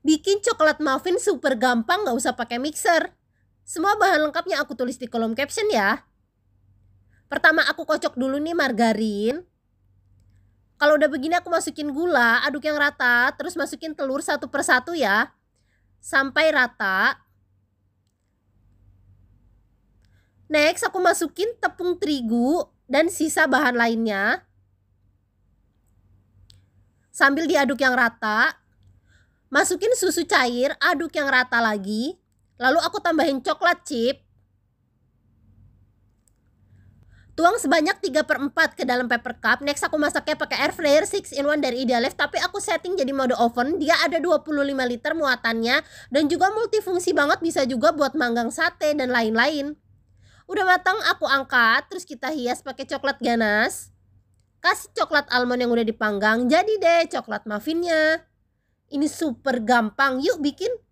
Bikin coklat muffin super gampang gak usah pakai mixer. Semua bahan lengkapnya aku tulis di kolom caption ya. Pertama aku kocok dulu nih margarin. Kalau udah begini aku masukin gula, aduk yang rata, terus masukin telur satu persatu ya. Sampai rata. Next aku masukin tepung terigu dan sisa bahan lainnya. Sambil diaduk yang rata, Masukin susu cair, aduk yang rata lagi. Lalu aku tambahin coklat chip. Tuang sebanyak 3 per 4 ke dalam paper cup. Next aku masaknya pakai air fryer 6 in 1 dari Idealife. Tapi aku setting jadi mode oven. Dia ada 25 liter muatannya. Dan juga multifungsi banget. Bisa juga buat manggang sate dan lain-lain. Udah matang aku angkat. Terus kita hias pakai coklat ganas. Kasih coklat almond yang udah dipanggang. Jadi deh coklat muffinnya. Ini super gampang. Yuk bikin.